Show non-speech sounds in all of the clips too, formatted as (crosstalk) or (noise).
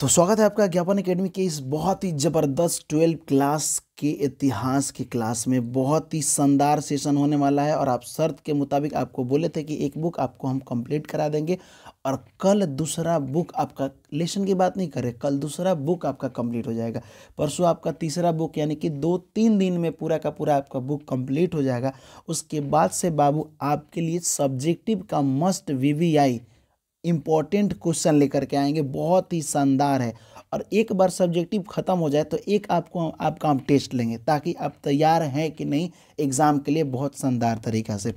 तो स्वागत है आपका ज्ञापन एकेडमी के इस बहुत ही ज़बरदस्त ट्वेल्व क्लास के इतिहास की क्लास में बहुत ही शानदार सेशन होने वाला है और आप शर्त के मुताबिक आपको बोले थे कि एक बुक आपको हम कंप्लीट करा देंगे और कल दूसरा बुक आपका लेसन की बात नहीं करें कल दूसरा बुक आपका कंप्लीट हो जाएगा परसों आपका तीसरा बुक यानी कि दो तीन दिन में पूरा का पूरा आपका बुक कंप्लीट हो जाएगा उसके बाद से बाबू आपके लिए सब्जेक्टिव का मस्ट वी इम्पॉर्टेंट क्वेश्चन लेकर के आएंगे बहुत ही शानदार है और एक बार सब्जेक्टिव ख़त्म हो जाए तो एक आपको आपका हम टेस्ट लेंगे ताकि आप तैयार हैं कि नहीं एग्ज़ाम के लिए बहुत शानदार तरीक़ा से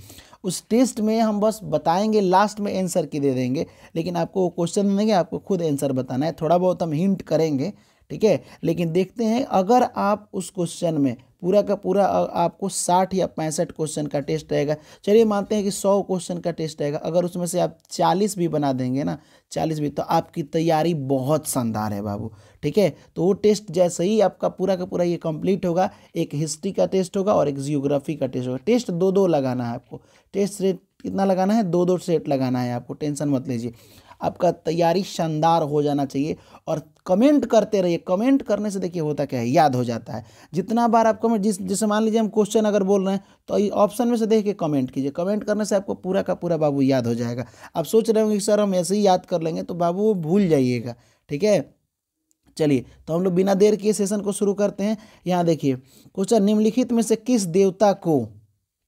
उस टेस्ट में हम बस बताएंगे लास्ट में आंसर की दे देंगे लेकिन आपको क्वेश्चन देंगे आपको खुद आंसर बताना है थोड़ा बहुत हम हिंट करेंगे ठीक है लेकिन देखते हैं अगर आप उस क्वेश्चन में पूरा का पूरा आपको साठ या पैंसठ क्वेश्चन का टेस्ट रहेगा चलिए मानते हैं कि सौ क्वेश्चन का टेस्ट रहेगा अगर उसमें से आप चालीस भी बना देंगे ना चालीस भी तो आपकी तैयारी बहुत शानदार है बाबू ठीक है तो वो टेस्ट जैसे ही आपका पूरा का पूरा ये कंप्लीट होगा एक हिस्ट्री का टेस्ट होगा और एक जियोग्राफी का टेस्ट होगा टेस्ट दो दो लगाना है आपको टेस्ट कितना लगाना है दो दो सेट लगाना है आपको टेंशन मत लीजिए आपका तैयारी शानदार हो जाना चाहिए और कमेंट करते रहिए कमेंट करने से देखिए होता क्या है याद हो जाता है जितना बार आप कमेंट जिस जैसे मान लीजिए हम क्वेश्चन अगर बोल रहे हैं तो ऑप्शन में से देख के कमेंट कीजिए कमेंट करने से आपको पूरा का पूरा बाबू याद हो जाएगा आप सोच रहे होंगे कि सर हम ऐसे ही याद कर लेंगे तो बाबू वो भूल जाइएगा ठीक है चलिए तो हम लोग बिना देर के सेशन को शुरू करते हैं यहाँ देखिए क्वेश्चन निम्नलिखित में से किस देवता को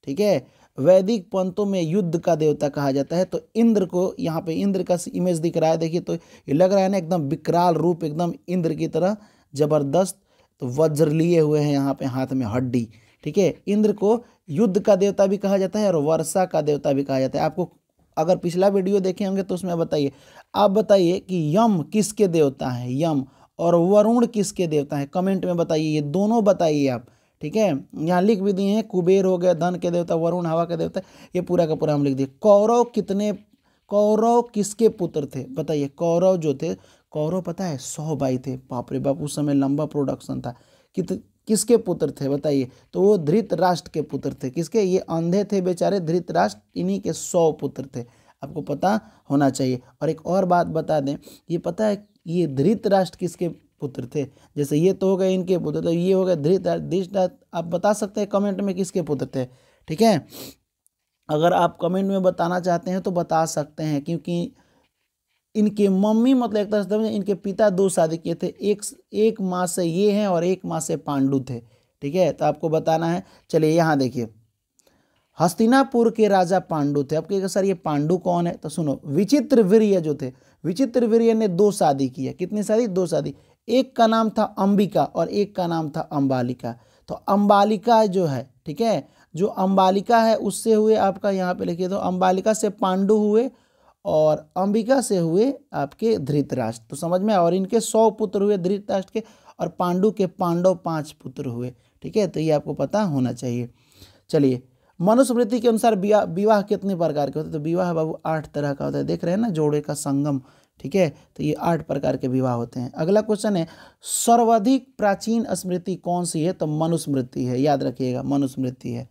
ठीक है वैदिक पंथों में युद्ध का देवता कहा जाता है तो इंद्र को यहाँ पे इंद्र का इमेज दिख रहा है देखिए तो ये लग रहा है ना एकदम विकराल रूप एकदम इंद्र की तरह जबरदस्त तो वज्र लिए हुए हैं यहाँ पे हाथ में हड्डी ठीक है इंद्र को युद्ध का देवता भी कहा जाता है और वर्षा का देवता भी कहा जाता है आपको अगर पिछला वीडियो देखे होंगे तो उसमें बताइए आप बताइए कि यम किसके देवता है यम और वरुण किसके देवता है कमेंट में बताइए ये दोनों बताइए आप ठीक है यहाँ लिख भी दिए हैं कुबेर हो गया धन के देवता वरुण हवा के देवता ये पूरा का पूरा हम लिख दिए कौरव कितने कौरव किसके पुत्र थे बताइए कौरव जो थे कौरव पता है सौ बाई थे पापरे बाप उस समय लंबा प्रोडक्शन था कित किसके पुत्र थे बताइए तो वो धृत राष्ट्र के पुत्र थे किसके ये अंधे थे बेचारे धृत राष्ट्र इन्हीं के सौ पुत्र थे आपको पता होना चाहिए और एक और बात बता दें ये पता है ये धृत राष्ट्र किसके पुत्र थे जैसे ये तो हो गए इनके पुत्र तो ये हो गए धृत धृष्टात आप बता सकते हैं कमेंट में किसके पुत्र थे ठीक है अगर आप कमेंट में बताना चाहते हैं तो बता सकते हैं क्योंकि इनके मम्मी मतलब एक तरह से इनके पिता दो शादी किए थे एक एक माँ से ये हैं और एक माँ से पांडु थे ठीक है तो आपको बताना है चलिए यहाँ देखिए हस्तिनापुर के राजा पांडु थे अब कहिएगा सर ये पांडु कौन है तो सुनो विचित्र वीर्य जो थे विचित्र वीर्य ने दो शादी किया कितनी शादी दो शादी एक का नाम था अंबिका और एक का नाम था अम्बालिका तो अंबालिका जो है ठीक है जो अम्बालिका है उससे हुए आपका यहाँ पे लिखिए तो अम्बालिका से पांडु हुए और अंबिका से हुए आपके धृतराष्ट्र तो समझ में और इनके सौ पुत्र हुए धृतराष्ट्र के और पांडु के पांडव पांच पुत्र हुए ठीक है तो ये आपको पता होना चाहिए चलिए मनुस्मृति के अनुसार विवाह कितने प्रकार के होते हैं तो विवाह बाबू आठ तरह का होता है देख रहे हैं ना जोड़े का संगम ठीक है तो ये आठ प्रकार के विवाह होते हैं अगला क्वेश्चन है सर्वाधिक प्राचीन स्मृति कौन सी है तो मनुस्मृति है याद रखिएगा मनुस्मृति है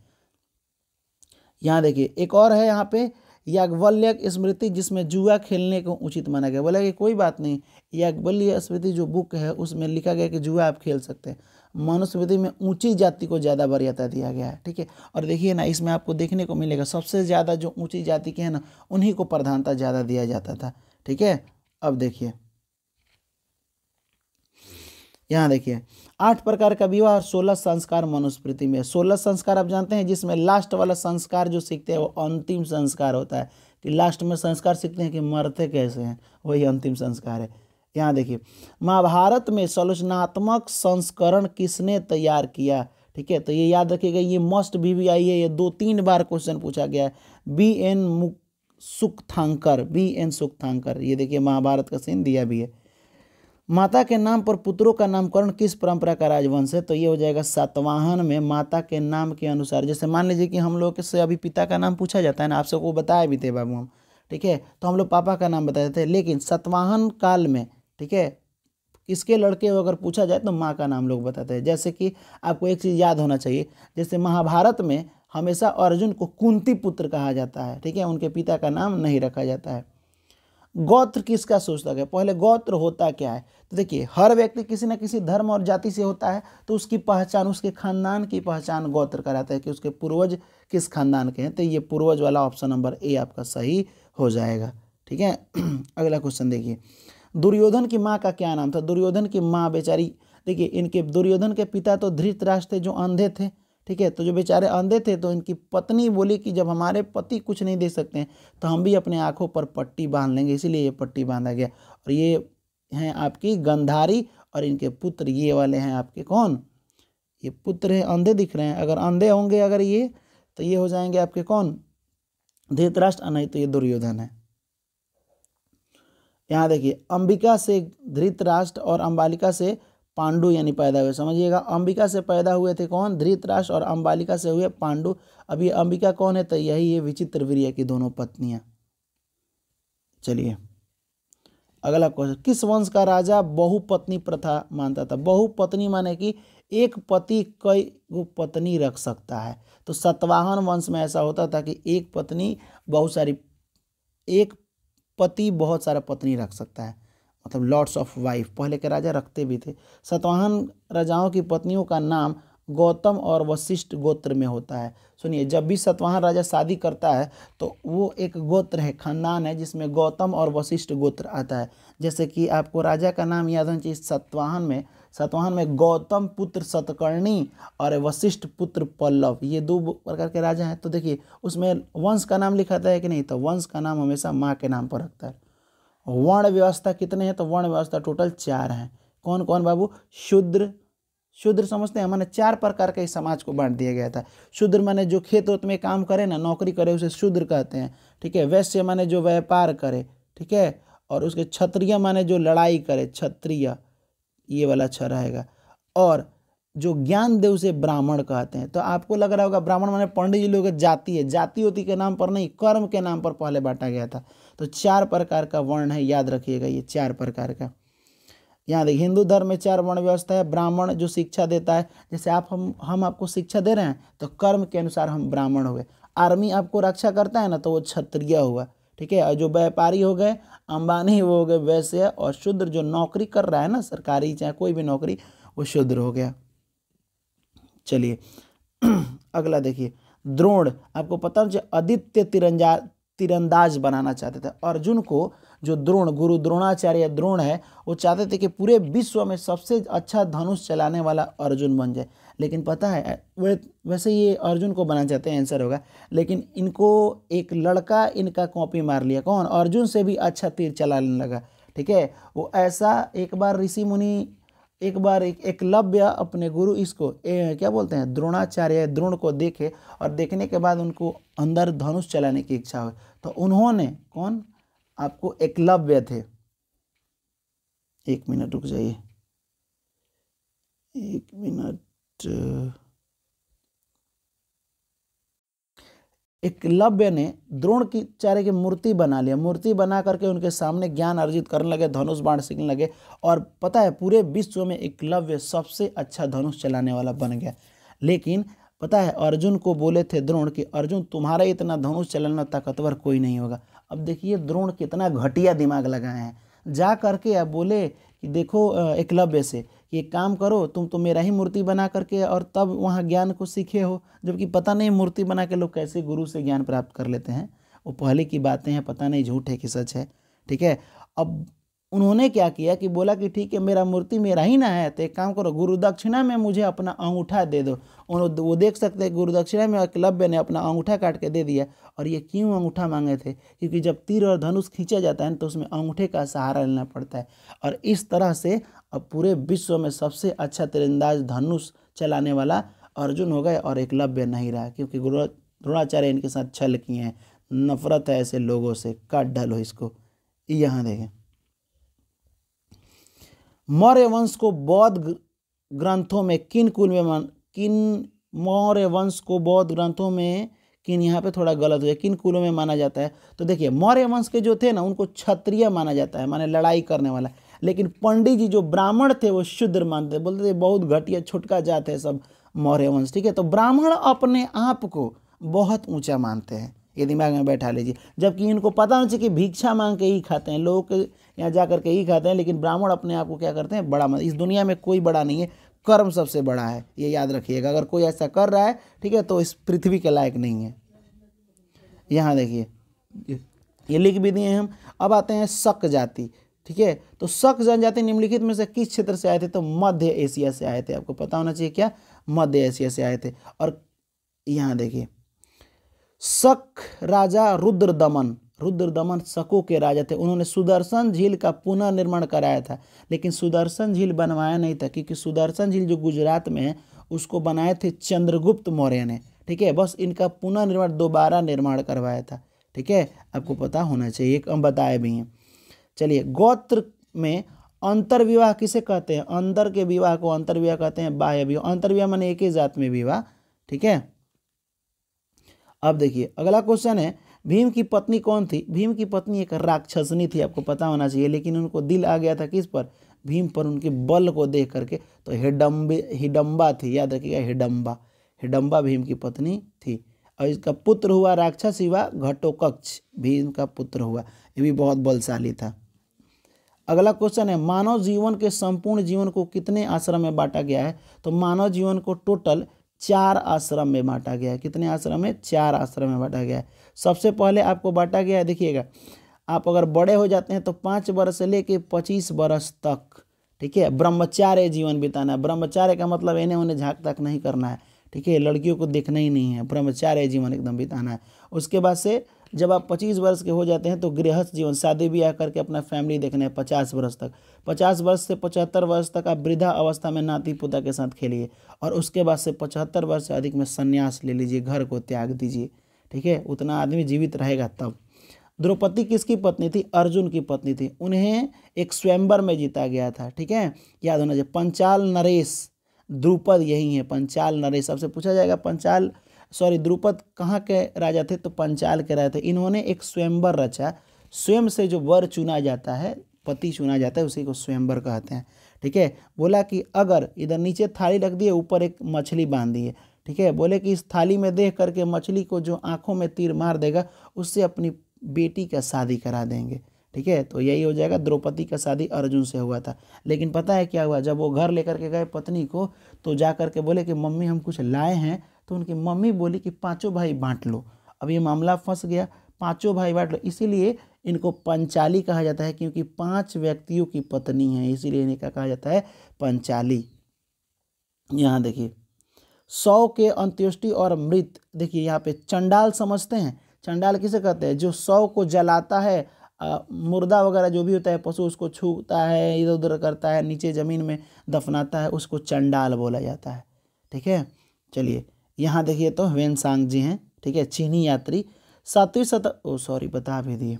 यहाँ देखिए एक और है यहाँ पे याज्ञवल्यक स्मृति जिसमें जुआ खेलने को उचित माना गया बोला कि कोई बात नहीं यागवल्य स्मृति जो बुक है उसमें लिखा गया कि जुआ आप खेल सकते हैं मनुस्मृति में ऊंची जाति को ज़्यादा वरीयता दिया गया है ठीक है और देखिए ना इसमें आपको देखने को मिलेगा सबसे ज़्यादा जो ऊंची जाति के हैं ना उन्हीं को प्रधानता ज़्यादा दिया जाता था ठीक है अब देखिए यहां देखिए आठ प्रकार का विवाह और सोलह संस्कार मनुस्मृति में सोलह संस्कार आप जानते हैं जिसमें लास्ट वाला संस्कार जो सीखते हैं वो अंतिम संस्कार होता है कि लास्ट में संस्कार सीखते हैं कि मरते कैसे हैं वही अंतिम संस्कार है यहाँ देखिए महाभारत में सलोचनात्मक संस्करण किसने तैयार किया ठीक है तो ये याद रखिएगा ये मस्ट भी, भी आई है ये दो तीन बार क्वेश्चन पूछा गया है B N Sukthankar B N Sukthankar ये देखिए महाभारत का सीन दिया भी है माता के नाम पर पुत्रों का नामकरण किस परंपरा का राजवंश है तो ये हो जाएगा सातवाहन में माता के नाम के अनुसार जैसे मान लीजिए कि हम लोग से अभी पिता का नाम पूछा जाता है ना आप सबको बताए भी थे बाबू हम ठीक है तो हम लोग पापा का नाम बताते थे लेकिन सतवाहन काल में ठीक है इसके लड़के अगर पूछा जाए तो माँ का नाम लोग बताते हैं जैसे कि आपको एक चीज़ याद होना चाहिए जैसे महाभारत में हमेशा अर्जुन को कुंती पुत्र कहा जाता है ठीक है उनके पिता का नाम नहीं रखा जाता है गोत्र किसका सोचता गया पहले गोत्र होता क्या है तो देखिए हर व्यक्ति किसी न किसी धर्म और जाति से होता है तो उसकी पहचान उसके खानदान की पहचान गोत्र कराता है कि उसके पूर्वज किस खानदान के हैं तो ये पूर्वज वाला ऑप्शन नंबर ए आपका सही हो जाएगा ठीक है (clears throat) अगला क्वेश्चन देखिए दुर्योधन की माँ का क्या नाम था दुर्योधन की माँ बेचारी देखिए इनके दुर्योधन के पिता तो धृत थे जो अंधे थे ठीक है तो जो बेचारे अंधे थे तो इनकी पत्नी बोली कि जब हमारे पति कुछ नहीं दे सकते हैं तो हम भी अपने आँखों पर पट्टी बांध लेंगे इसीलिए ये पट्टी बांधा गया और ये हैं आपकी गंधारी और इनके पुत्र ये वाले हैं आपके कौन ये पुत्र हैं अंधे दिख रहे हैं अगर अंधे होंगे अगर ये तो ये हो जाएंगे आपके कौन धृतराष्ट्र नहीं तो ये दुर्योधन है यहाँ देखिए अंबिका से धृतराष्ट्र और अंबालिका से पांडु यानी पैदा हुए समझिएगा अंबिका से पैदा हुए थे कौन धृतराष्ट्र और अंबालिका से हुए पांडु अभी अंबिका कौन है तो यही है विचित्र वीर की दोनों पत्नियां चलिए अगला क्वेश्चन किस वंश का राजा बहुपत्नी प्रथा मानता था बहुपत्नी माने कि एक पति कई गो पत्नी रख सकता है तो सतवाहन वंश में ऐसा होता था कि एक पत्नी बहुत सारी एक पति बहुत सारा पत्नी रख सकता है मतलब लॉर्ड्स ऑफ वाइफ पहले के राजा रखते भी थे सतवाहन राजाओं की पत्नियों का नाम गौतम और वशिष्ठ गोत्र में होता है सुनिए जब भी सतवाहन राजा शादी करता है तो वो एक गोत्र है खानदान है जिसमें गौतम और वशिष्ठ गोत्र आता है जैसे कि आपको राजा का नाम याद होना चाहिए सतवाहन में सतवाहन में गौतम पुत्र सतकर्णी और वशिष्ठ पुत्र पल्लव ये दो प्रकार के राजा हैं तो देखिए उसमें वंश का नाम लिखाता है कि नहीं तो वंश का नाम हमेशा माँ के नाम पर रखता है वर्ण व्यवस्था कितने हैं तो वर्ण व्यवस्था टोटल चार हैं कौन कौन बाबू शूद्र शूद्र समझते हैं मैंने चार प्रकार का इस समाज को बांट दिया गया था शूद्र माने जो खेत वोत में काम करे ना नौकरी करे उसे शूद्र कहते हैं ठीक है वैश्य माने जो व्यापार करे ठीक है और उसके क्षत्रिय माने जो लड़ाई करे क्षत्रिय ये वाला छ अच्छा रहेगा और जो ज्ञान दे उसे ब्राह्मण कहते हैं तो आपको लग रहा होगा ब्राह्मण माने पंडित जी लोग जाति है जाति होती के नाम पर नहीं कर्म के नाम पर पहले बांटा गया था तो चार प्रकार का वर्ण है याद रखिएगा ये चार प्रकार का यहाँ देखिए हिंदू धर्म में चार वर्ण व्यवस्था है ब्राह्मण जो शिक्षा देता है जैसे आप हम हम आपको शिक्षा दे रहे हैं तो कर्म के अनुसार हम ब्राह्मण हो गए आर्मी आपको रक्षा करता है ना तो वो क्षत्रिय हुआ ठीक है और जो व्यापारी हो गए अंबानी वो हो गए वैश्य और शुद्र जो नौकरी कर रहा है ना सरकारी चाहे कोई भी नौकरी वो शुद्र हो गया चलिए (clears throat) अगला देखिए द्रोण आपको पता जो आदित्य तिरंजा तीरंदाज बनाना चाहते थे अर्जुन को जो द्रोण गुरु द्रोणाचार्य द्रोण है वो चाहते थे कि पूरे विश्व में सबसे अच्छा धनुष चलाने वाला अर्जुन बन जाए लेकिन पता है वे वैसे ये अर्जुन को बनाना चाहते हैं आंसर होगा लेकिन इनको एक लड़का इनका कॉपी मार लिया कौन अर्जुन से भी अच्छा तीर चलाने लगा ठीक है वो ऐसा एक बार ऋषि मुनि एक बार एक एकलव्य अपने गुरु इसको ए, क्या बोलते हैं द्रोणाचार्य द्रोण को देखे और देखने के बाद उनको अंदर धनुष चलाने की इच्छा हुई तो उन्होंने कौन आपको एकलव्य थे एक मिनट रुक जाइए एक मिनट एक लव्य ने द्रोण की चारे की मूर्ति बना लिया मूर्ति बना करके उनके सामने ज्ञान अर्जित करने लगे धनुष बाण सीखने लगे और पता है पूरे विश्व में एक लव्य सबसे अच्छा धनुष चलाने वाला बन गया लेकिन पता है अर्जुन को बोले थे द्रोण कि अर्जुन तुम्हारा इतना धनुष चलाना ताकतवर कोई नहीं होगा अब देखिए द्रोण कितना घटिया दिमाग लगाए हैं जा करके अब बोले कि देखो एकलव्य से ये काम करो तुम तो मेरा ही मूर्ति बना करके और तब वहाँ ज्ञान को सीखे हो जबकि पता नहीं मूर्ति बना के लोग कैसे गुरु से ज्ञान प्राप्त कर लेते हैं वो पहले की बातें हैं पता नहीं झूठ है कि सच है ठीक है अब उन्होंने क्या किया कि बोला कि ठीक है मेरा मूर्ति मेरा ही ना है तो एक काम करो गुरु दक्षिणा में मुझे अपना अंगूठा दे दो उन वो देख सकते हैं गुरु दक्षिणा में एकलव्य ने अपना अंगूठा काट के दे दिया और ये क्यों अंगूठा मांगे थे क्योंकि जब तीर और धनुष खींचा जाता है तो उसमें अंगूठे का सहारा लेना पड़ता है और इस तरह से और पूरे विश्व में सबसे अच्छा तीरंदाज धनुष चलाने वाला अर्जुन हो गए और एकलव्य नहीं रहा क्योंकि गुरु द्रोणाचार्य इनके साथ छल किए हैं नफरत है ऐसे लोगों से काट डालो इसको यहाँ देखें मौर्य वंश को बौद्ध ग्रंथों में किन कुल में मान किन मौर्य वंश को बौद्ध ग्रंथों में किन यहाँ पे थोड़ा गलत हुआ किन कुलों में माना जाता है तो देखिए मौर्य वंश के जो थे ना उनको क्षत्रिय माना जाता है माने लड़ाई करने वाला लेकिन पंडित जी जो ब्राह्मण थे वो शुद्र मानते बोलते थे बहुत घटिया छुटका जात है सब मौर्य वंश ठीक है तो ब्राह्मण अपने आप को बहुत ऊंचा मानते हैं ये दिमाग में बैठा लीजिए जबकि इनको पता नहीं चाहिए कि भिक्षा मांग के ही खाते हैं लोग यहाँ जा करके ही खाते हैं लेकिन ब्राह्मण अपने आप को क्या करते हैं बड़ा इस दुनिया में कोई बड़ा नहीं है कर्म सबसे बड़ा है ये याद रखिएगा अगर कोई ऐसा कर रहा है ठीक है तो इस पृथ्वी के लायक नहीं है यहाँ देखिए ये लिख भी दिए हम अब आते हैं शक जाति ठीक है तो शक जनजाति निम्नलिखित में से किस क्षेत्र से आए थे तो मध्य एशिया से आए थे आपको पता होना चाहिए क्या मध्य एशिया से आए थे और यहाँ देखिए शक राजा रुद्र दमन रुद्र दमन शको के राजा थे उन्होंने सुदर्शन झील का पुनर्निर्माण कराया था लेकिन सुदर्शन झील बनवाया नहीं था क्योंकि सुदर्शन झील जो गुजरात में है उसको बनाए थे चंद्रगुप्त मौर्य ने ठीक है बस इनका पुनर्निर्माण दोबारा निर्माण करवाया था ठीक है आपको पता होना चाहिए हम बताए भी हैं चलिए गोत्र में अंतर विवाह किसे कहते हैं अंदर के विवाह को अंतर विवाह कहते हैं बाह्य विवाह अंतर विवाह एक ही जात में विवाह ठीक है अब देखिए अगला क्वेश्चन है भीम की पत्नी कौन थी भीम की पत्नी एक राक्षसनी थी आपको पता होना चाहिए लेकिन उनको दिल आ गया था किस पर भीम पर उनके बल को देख करके तो हिडम्बे हिडम्बा थी याद रखिएगा हिडम्बा हिडम्बा भीम की पत्नी थी और इसका पुत्र हुआ राक्षस हुआ घटोकक्ष भीम का पुत्र हुआ ये भी बहुत बलशाली था अगला क्वेश्चन है मानव जीवन के संपूर्ण जीवन को कितने आश्रम में बांटा गया है तो मानव जीवन को टोटल चार आश्रम में बांटा गया है कितने आश्रम में चार आश्रम में बांटा गया है सबसे पहले आपको बांटा गया है देखिएगा आप अगर बड़े हो जाते हैं तो पाँच वर्ष से लेके पच्चीस वर्ष तक ठीक है ब्रह्मचार्य जीवन बिताना है ब्रह्मचार्य का मतलब इन्हें उन्हें झाक तक नहीं करना है ठीक है लड़कियों को देखना ही नहीं है ब्रह्मचार्य जीवन एकदम बिताना है उसके बाद से जब आप पच्चीस वर्ष के हो जाते हैं तो गृहस्थ जीवन शादी ब्याह करके अपना फैमिली देखना है पचास वर्ष तक पचास वर्ष से पचहत्तर वर्ष तक आप वृद्धा अवस्था में नाती पुता के साथ खेलिए और उसके बाद से पचहत्तर वर्ष से अधिक में संन्यास ले लीजिए घर को त्याग दीजिए ठीक है उतना आदमी जीवित रहेगा तब द्रौपदी किसकी पत्नी थी अर्जुन की पत्नी थी उन्हें एक स्वयंबर में जीता गया था ठीक है याद होना चाहिए पंचाल नरेश द्रुपद यही है पंचाल नरेश सबसे पूछा जाएगा पंचाल सॉरी द्रुपद कहाँ के राजा थे तो पंचाल के राजा थे इन्होंने एक स्वयंवर रचा स्वयं से जो वर चुना जाता है पति चुना जाता है उसी को स्वयंवर कहते हैं ठीक है बोला कि अगर इधर नीचे थाली रख दिए ऊपर एक मछली बांध दिए ठीक है बोले कि इस थाली में देख करके मछली को जो आंखों में तीर मार देगा उससे अपनी बेटी का शादी करा देंगे ठीक है तो यही हो जाएगा द्रौपदी का शादी अर्जुन से हुआ था लेकिन पता है क्या हुआ जब वो घर लेकर के गए पत्नी को तो जा कर के बोले कि मम्मी हम कुछ लाए हैं तो उनकी मम्मी बोली कि पाँचों भाई बांट लो अब ये मामला फंस गया पाँचों भाई बांट लो इसीलिए इनको पंचाली कहा जाता है क्योंकि पांच व्यक्तियों की पत्नी है इसीलिए इन्हें क्या कहा जाता है पंचाली यहाँ देखिए सौ के अंत्योष्टि और मृत देखिए यहाँ पे चंडाल समझते हैं चंडाल किसे कहते हैं जो सौ को जलाता है आ, मुर्दा वगैरह जो भी होता है पशु उसको छूता है इधर उधर करता है नीचे ज़मीन में दफनाता है उसको चंडाल बोला जाता है ठीक है चलिए यहाँ देखिए तो सांग जी हैं ठीक है चीनी यात्री सातवीं शत ओ सॉरी बता भी दिए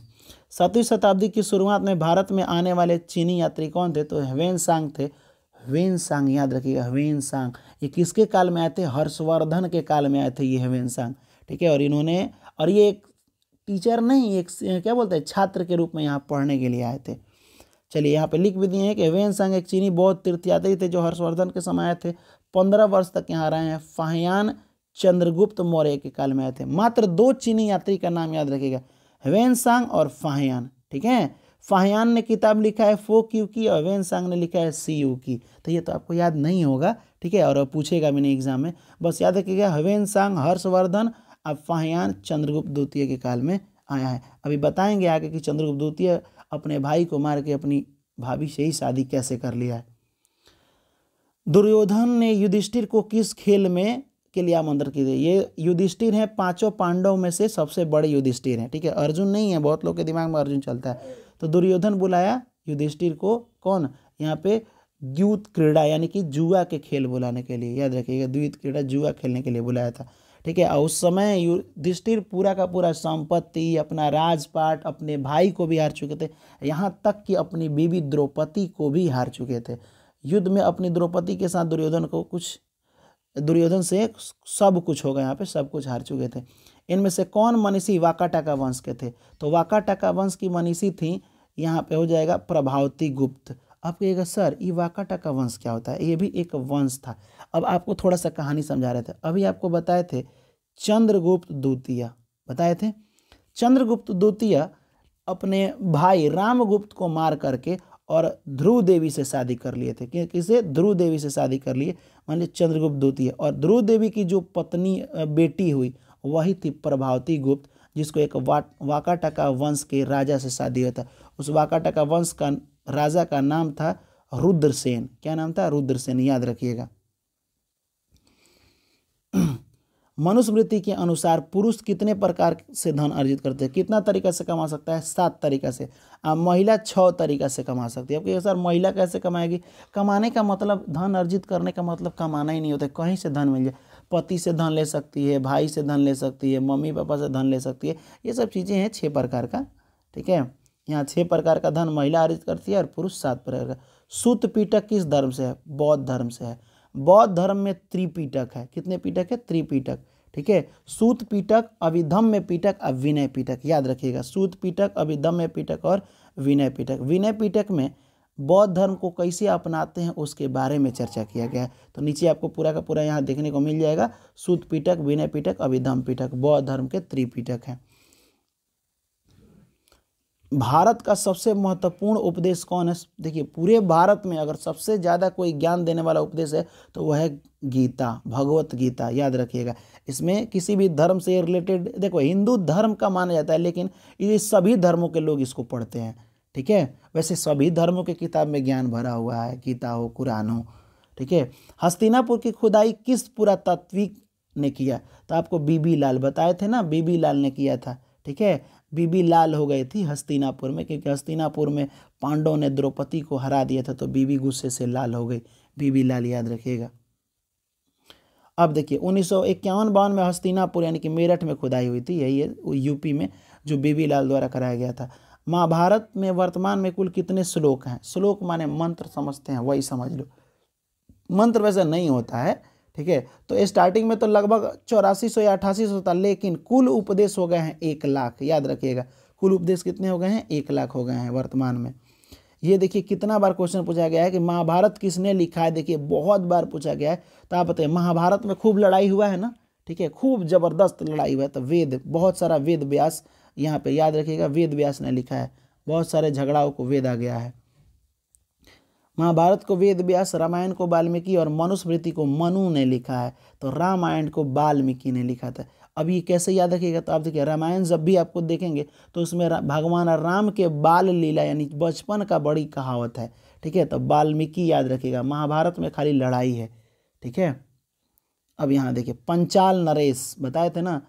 सातवीं शताब्दी की शुरुआत में भारत में आने वाले चीनी यात्री कौन थे तो ह्वेन सांग थे ह्वेन सांग याद रखिएगा ह्वेन सांग ये किसके काल में आए थे हर्षवर्धन के काल में आए थे ये ह्वेन सांग ठीक है और इन्होंने और ये एक टीचर नहीं एक क्या बोलते हैं छात्र के रूप में यहाँ पढ़ने के लिए आए थे चलिए यहाँ पे लिख भी दिए हैं कि ह्वेन सांग एक चीनी बौद्ध तीर्थयात्री थे जो हर्षवर्धन के समय आए थे पंद्रह वर्ष तक यहाँ रहे हैं फाहयान चंद्रगुप्त मौर्य के काल में आए थे मात्र दो चीनी यात्री का नाम याद रखिएगा वेनसांग और फाहयान ठीक है फाहयान ने किताब लिखा है फोक यू की और वेनसांग ने लिखा है सी यू की तो ये तो आपको याद नहीं होगा ठीक है और पूछेगा भी नहीं एग्जाम में बस याद रखिएगा हवेनसांग हर्षवर्धन और फाहयान चंद्रगुप्त द्वितीय के काल में आया है अभी बताएंगे आगे कि चंद्रगुप्त द्वितीय अपने भाई को मार के अपनी भाभी से ही शादी कैसे कर लिया है दुर्योधन ने युधिष्ठिर को किस खेल में के लिए आमंत्रण कीजिए ये युधिष्ठिर हैं पांचों पांडव में से सबसे बड़े युधिष्ठिर हैं ठीक है अर्जुन नहीं है बहुत लोग के दिमाग में अर्जुन चलता है तो दुर्योधन बुलाया युधिष्ठिर को कौन यहाँ पे द्यूत क्रीड़ा यानी कि जुआ के खेल बुलाने के लिए याद रखिएगा द्वित क्रीड़ा जुआ खेलने के लिए बुलाया था ठीक है और उस समय युधिष्ठिर पूरा का पूरा संपत्ति अपना राजपाट अपने भाई को भी हार चुके थे यहाँ तक कि अपनी बीवी द्रौपदी को भी हार चुके थे युद्ध में अपनी द्रौपदी के साथ दुर्योधन को कुछ दुर्योधन से सब कुछ होगा यहाँ पे सब कुछ हार चुके थे इनमें से कौन मनीषी वाकाटाका वंश के थे तो वाकाटाका वंश की मनीषी थी यहाँ पे हो जाएगा प्रभावती गुप्त आप कहिएगा सर ये वाकाटाका वंश क्या होता है ये भी एक वंश था अब आपको थोड़ा सा कहानी समझा रहे थे अभी आपको बताए थे चंद्रगुप्त द्वितीय बताए थे चंद्रगुप्त द्वितीय अपने भाई रामगुप्त को मार करके और ध्रुव देवी से शादी कर लिए थे किसे ध्रुव देवी से शादी कर लिए मान लीजिए चंद्रगुप्त द्वितीय और ध्रुव देवी की जो पत्नी बेटी हुई वही थी प्रभावती गुप्त जिसको एक वाट वाकाटका वंश के राजा से शादी हुआ था उस वाकाटका वंश का राजा का नाम था रुद्रसेन क्या नाम था रुद्रसेन याद रखिएगा मनुस्मृति के अनुसार पुरुष कितने प्रकार से धन अर्जित करते हैं कितना तरीका से कमा सकता है सात तरीका से आ महिला छः तरीका से कमा सकती है अब सर महिला कैसे कमाएगी कमाने का मतलब धन अर्जित करने का मतलब कमाना ही नहीं होता कहीं से धन मिल जाए पति से धन ले सकती है भाई से धन ले सकती है मम्मी पापा से धन ले सकती है ये सब चीज़ें हैं छः प्रकार का ठीक है यहाँ छः प्रकार का धन महिला अर्जित करती है और पुरुष सात प्रकार का सूत पीटक किस धर्म से है बौद्ध धर्म से है बौद्ध धर्म में त्रिपीटक है कितने पीटक है त्रिपीटक ठीक है सूत पीटक अभिधम में पीटक और विनय पीटक याद रखिएगा सूत पीटक अभिधम में पीटक और विनय पीटक विनय पीटक में बौद्ध धर्म को कैसे अपनाते हैं उसके बारे में चर्चा किया गया है तो नीचे आपको पूरा का पूरा यहाँ देखने को मिल जाएगा सूत पीटक विनय पीटक अभिधम पीटक बौद्ध धर्म के त्रिपीटक हैं भारत का सबसे महत्वपूर्ण उपदेश कौन है देखिए पूरे भारत में अगर सबसे ज़्यादा कोई ज्ञान देने वाला उपदेश है तो वह है गीता भगवत गीता याद रखिएगा इसमें किसी भी धर्म से रिलेटेड देखो हिंदू धर्म का माना जाता है लेकिन ये सभी धर्मों के लोग इसको पढ़ते हैं ठीक है वैसे सभी धर्मों के किताब में ज्ञान भरा हुआ है गीता हो कुरान हो ठीक है हस्तिनापुर की खुदाई किस पुरातात्विक ने किया तो आपको बीबी लाल बताए थे ना बीबी लाल ने किया था ठीक है बीबी लाल हो गई थी हस्तिनापुर में क्योंकि हस्तिनापुर में पांडवों ने द्रौपदी को हरा दिया था तो बीबी गुस्से से लाल हो गई बीबी लाल याद रखिएगा अब देखिए उन्नीस सौ इक्यावन बावन में हस्तिनापुर यानी कि मेरठ में खुदाई हुई थी यही है यूपी में जो बीबी लाल द्वारा कराया गया था महाभारत में वर्तमान में कुल कितने श्लोक हैं श्लोक माने मंत्र समझते हैं वही समझ लो मंत्र वैसा नहीं होता है ठीक है तो स्टार्टिंग में तो लगभग चौरासी सौ या अठासी सौ था लेकिन कुल उपदेश हो गए हैं एक लाख याद रखिएगा कुल उपदेश कितने हो गए हैं एक लाख हो गए हैं वर्तमान में ये देखिए कितना बार क्वेश्चन पूछा गया है कि महाभारत किसने लिखा है देखिए बहुत बार पूछा गया है तो आप बताइए महाभारत में खूब लड़ाई हुआ है ना ठीक है खूब ज़बरदस्त लड़ाई हुआ है तो वेद बहुत सारा वेद व्यास यहाँ पे याद रखिएगा वेद व्यास ने लिखा है बहुत सारे झगड़ाओं को वेद आ गया है महाभारत को वेद व्यास रामायण को वाल्मीकि और मनुस्मृति को मनु ने लिखा है तो रामायण को वाल्मीकि ने लिखा था अब ये कैसे याद रखिएगा तो आप देखिए रामायण जब भी आपको देखेंगे तो उसमें भगवान राम के बाल लीला यानी बचपन का बड़ी कहावत है ठीक है तो वाल्मीकि याद रखिएगा महाभारत में खाली लड़ाई है ठीक है अब यहाँ देखिए पंचाल नरेश बताए थे ना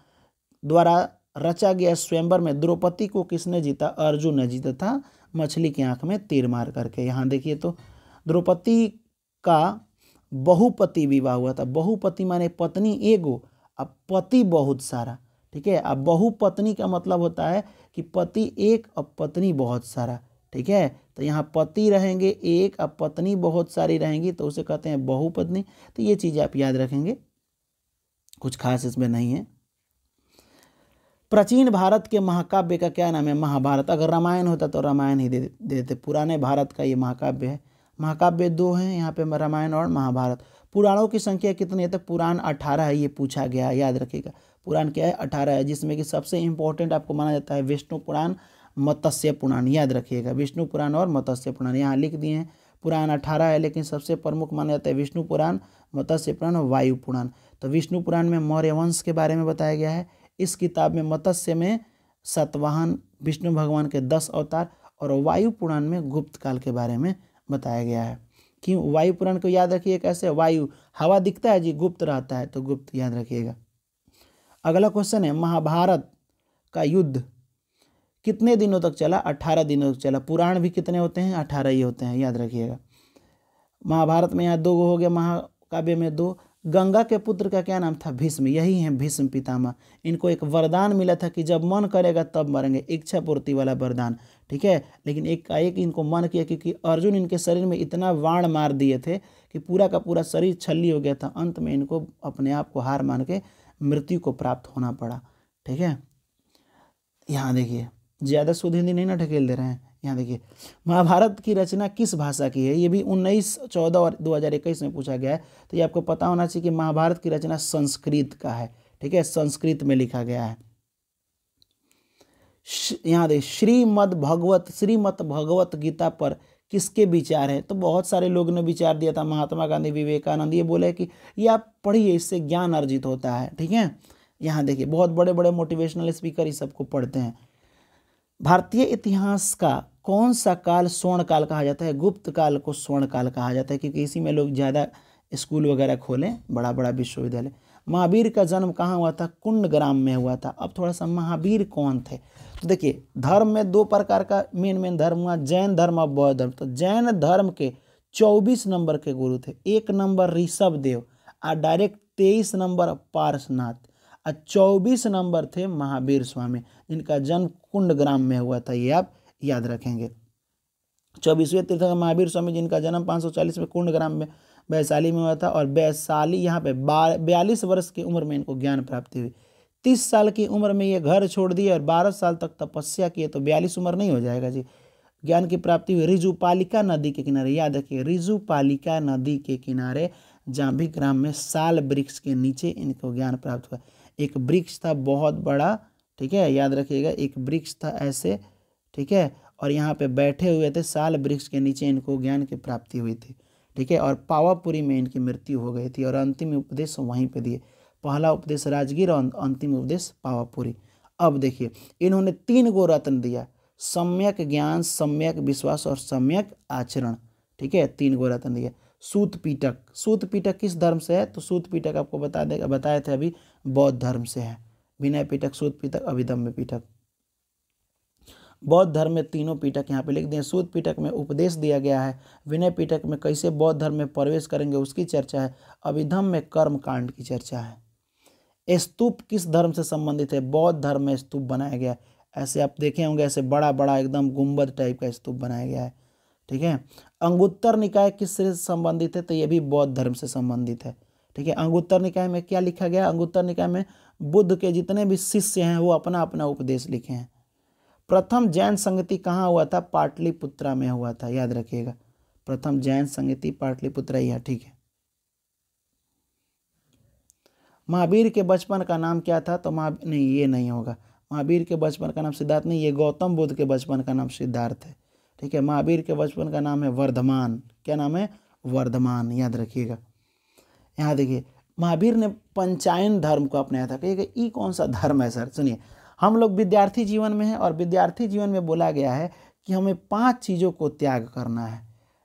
द्वारा रचा गया स्वयंवर में द्रौपदी को किसने जीता अर्जुन ने जीता था मछली की आंख में तीर मार करके यहाँ देखिए तो द्रौपदी का बहुपति विवाह हुआ था बहुपति माने पत्नी एगो अब पति बहुत सारा ठीक है अब बहुपत्नी का मतलब होता है कि पति एक और पत्नी बहुत सारा ठीक है तो यहाँ पति रहेंगे एक और पत्नी बहुत सारी रहेंगी तो उसे कहते हैं बहुपत्नी तो ये चीज़ आप याद रखेंगे कुछ खास इसमें नहीं है प्राचीन भारत के महाकाव्य का क्या नाम है महाभारत अगर रामायण होता तो रामायण ही दे देते पुराने भारत का ये महाकाव्य है महाकाव्य दो हैं यहाँ पे रामायण और महाभारत पुराणों की संख्या कितनी है तो पुराण अठारह है ये पूछा गया है याद रखिएगा पुराण क्या है अठारह है जिसमें कि सबसे इंपॉर्टेंट आपको माना जाता है विष्णु पुराण मत्स्य पुराण याद रखिएगा विष्णु पुराण और मत्स्य पुराण यहाँ लिख दिए हैं पुराण अठारह है लेकिन सबसे प्रमुख माना जाता है विष्णु पुराण मत्स्य पुराण और वायु पुराण तो विष्णु पुराण में मौर्य वंश के बारे में बताया गया है इस किताब में मत्स्य में सतवाहन विष्णु भगवान के दस अवतार और वायु पुराण में गुप्त काल के बारे में बताया गया है क्यों वायु पुराण को याद रखिए कैसे वायु हवा दिखता है जी गुप्त रहता है तो गुप्त याद रखिएगा अगला क्वेश्चन है महाभारत का युद्ध कितने दिनों तक चला अट्ठारह दिनों तक चला पुराण भी कितने होते हैं अठारह ही होते हैं याद रखिएगा महाभारत में यहाँ दो हो गया महाकाव्य में दो गंगा के पुत्र का क्या नाम था भीष्म यही है भीष्म पितामह इनको एक वरदान मिला था कि जब मन करेगा तब मरेंगे इच्छा पूर्ति वाला वरदान ठीक है लेकिन एक का एक इनको मन किया क्योंकि अर्जुन इनके शरीर में इतना वाण मार दिए थे कि पूरा का पूरा शरीर छल्ली हो गया था अंत में इनको अपने आप को हार मान के मृत्यु को प्राप्त होना पड़ा ठीक है यहाँ देखिए ज़्यादा सुधी नहीं ना ढकेल दे रहे हैं यहाँ देखिए महाभारत की रचना किस भाषा की है ये भी उन्नीस चौदह और दो हजार इक्कीस में पूछा गया है तो ये आपको पता होना चाहिए कि महाभारत की रचना संस्कृत का है ठीक है संस्कृत में लिखा गया है यहाँ देखिए श्रीमद भगवत श्रीमद भगवत गीता पर किसके विचार है तो बहुत सारे लोगों ने विचार दिया था महात्मा गांधी विवेकानंद ये बोले कि ये आप पढ़िए इससे ज्ञान अर्जित होता है ठीक है यहाँ देखिए बहुत बड़े बड़े मोटिवेशनल स्पीकर ही सबको पढ़ते हैं भारतीय इतिहास का कौन सा काल स्वर्ण काल कहा जाता है गुप्त काल को स्वर्ण काल कहा जाता है क्योंकि इसी में लोग ज़्यादा स्कूल वगैरह खोलें बड़ा बड़ा विश्वविद्यालय महावीर का जन्म कहाँ हुआ था कुंड ग्राम में हुआ था अब थोड़ा सा महावीर कौन थे तो देखिए धर्म में दो प्रकार का मेन मेन धर्म हुआ जैन धर्म और बौद्ध धर्म तो जैन धर्म के चौबीस नंबर के गुरु थे एक नंबर ऋषभ देव और डायरेक्ट तेईस नंबर पार्शनाथ और चौबीस नंबर थे महावीर स्वामी जिनका जन्म कुंड ग्राम में हुआ था ये आप याद रखेंगे चौबीसवें तीर्थ महावीर स्वामी जिनका जन्म 540 में कुंड ग्राम में वैशाली में हुआ था और वैशाली यहाँ पे बयालीस वर्ष की उम्र में इनको ज्ञान प्राप्ति हुई तीस साल की उम्र में ये घर छोड़ दिए और बारह साल तक तपस्या किए तो बयालीस उम्र नहीं हो जाएगा जी ज्ञान की प्राप्ति हुई रिजुपालिका नदी के किनारे याद रखिए रिजुपालिका नदी के किनारे जाम्भी ग्राम में साल वृक्ष के नीचे इनको ज्ञान प्राप्त हुआ एक वृक्ष था बहुत बड़ा ठीक है याद रखिएगा एक वृक्ष था ऐसे ठीक है और यहाँ पे बैठे हुए थे साल वृक्ष के नीचे इनको ज्ञान की प्राप्ति हुई थी ठीक है और पावापुरी में इनकी मृत्यु हो गई थी और अंतिम उपदेश वहीं पे दिए पहला उपदेश राजगीर और अंतिम उपदेश पावापुरी अब देखिए इन्होंने तीन गो रत्न दिया सम्यक ज्ञान सम्यक विश्वास और सम्यक आचरण ठीक है तीन गो रत्न दिया सूतपीटक सूतपीटक किस धर्म से है तो सूतपीटक आपको बता देगा बताए थे अभी बौद्ध धर्म से है विनय पीटक सूत पीटक अभिधम्य पीटक बौद्ध धर्म में तीनों पीटक यहाँ पे लिख दिए सूत पीटक में उपदेश दिया गया है विनय पीटक में कैसे बौद्ध धर्म में प्रवेश करेंगे उसकी चर्चा है अभिधम में कर्म कांड की चर्चा है स्तूप किस धर्म से संबंधित है बौद्ध धर्म में स्तूप बनाया गया ऐसे आप देखे होंगे ऐसे बड़ा बड़ा एकदम गुम्बद टाइप का स्तूप बनाया गया है ठीक है अंगुत्तर निकाय किससे संबंधित है तो ये भी बौद्ध धर्म से संबंधित है ठीक है अंगुत्तर निकाय में क्या लिखा गया अंगुत्तर निकाय में बुद्ध के जितने भी शिष्य हैं वो अपना अपना उपदेश लिखे हैं प्रथम जैन संगति कहाँ हुआ था पाटलिपुत्रा में हुआ था याद रखिएगा प्रथम जैन संगति पाटलिपुत्रा यह ठीक है महावीर के बचपन का नाम क्या था तो महा नहीं ये नहीं होगा महावीर के बचपन का नाम सिद्धार्थ नहीं ये गौतम बुद्ध के बचपन का नाम सिद्धार्थ है ठीक है महावीर के बचपन का नाम है वर्धमान क्या नाम है वर्धमान याद रखिएगा यहाँ देखिए महावीर ने पंचायन धर्म को अपनाया था कहिएगा ये कौन सा धर्म है सर सुनिए हम लोग विद्यार्थी जीवन में हैं और विद्यार्थी जीवन में बोला गया है कि हमें पांच चीज़ों को त्याग करना है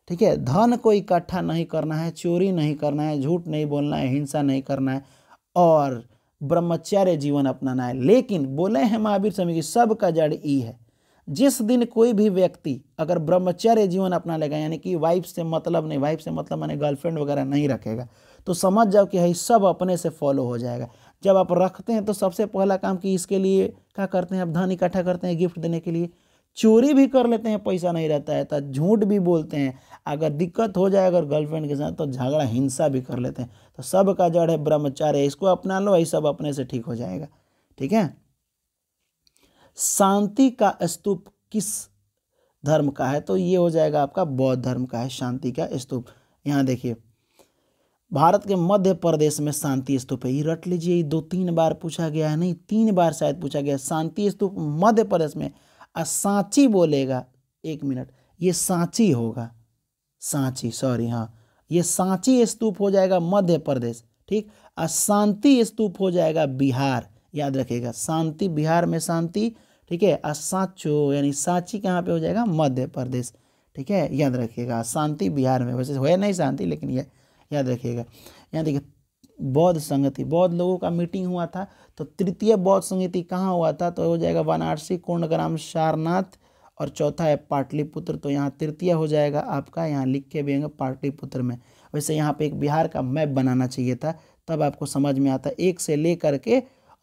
ठीक है धन को इकट्ठा नहीं करना है चोरी नहीं करना है झूठ नहीं बोलना है हिंसा नहीं करना है और ब्रह्मचर्य जीवन अपनाना है लेकिन बोले हैं महावीर स्वामी की सबका जड़ ई है जिस दिन कोई भी व्यक्ति अगर ब्रह्मचर्य जीवन अपना लेगा यानी कि वाइफ से मतलब नहीं वाइफ से मतलब मैंने गर्लफ्रेंड वगैरह नहीं रखेगा तो समझ जाओ कि भाई सब अपने से फॉलो हो जाएगा जब आप रखते हैं तो सबसे पहला काम कि इसके लिए क्या करते हैं आप धन इकट्ठा करते हैं गिफ्ट देने के लिए चोरी भी कर लेते हैं पैसा नहीं रहता है तो झूठ भी बोलते हैं अगर दिक्कत हो जाए अगर गर्लफ्रेंड के साथ तो झगड़ा हिंसा भी कर लेते हैं तो सब का जड़ है ब्रह्मचार्य इसको अपना लो यही सब अपने से ठीक हो जाएगा ठीक है शांति का स्तूप किस धर्म का है तो ये हो जाएगा आपका बौद्ध धर्म का है शांति का स्तूप यहाँ देखिए भारत के मध्य प्रदेश में शांति स्तूप है ये रट लीजिए ये दो तीन बार पूछा गया है नहीं तीन बार शायद पूछा गया शांति स्तूप मध्य प्रदेश में आ सांची बोलेगा एक मिनट ये सांची होगा सांची सॉरी हाँ ये सांची स्तूप हो जाएगा मध्य प्रदेश ठीक आ शांति स्तूप हो जाएगा बिहार याद रखिएगा शांति बिहार में शांति ठीक है असाचो यानी सांची कहाँ पे हो जाएगा मध्य प्रदेश ठीक है याद रखिएगा शांति बिहार में वैसे है नहीं शांति लेकिन ये याद रखिएगा यहाँ देखिए बौद्ध संगति बौद्ध लोगों का मीटिंग हुआ था तो तृतीय बौद्ध संगति कहाँ हुआ था तो हो जाएगा वाराणसी ग्राम सारनाथ और चौथा है पाटलिपुत्र तो यहाँ तृतीय हो जाएगा आपका यहाँ लिख के भी होंगे पाटलिपुत्र में वैसे यहाँ पे एक बिहार का मैप बनाना चाहिए था तब आपको समझ में आता एक से ले करके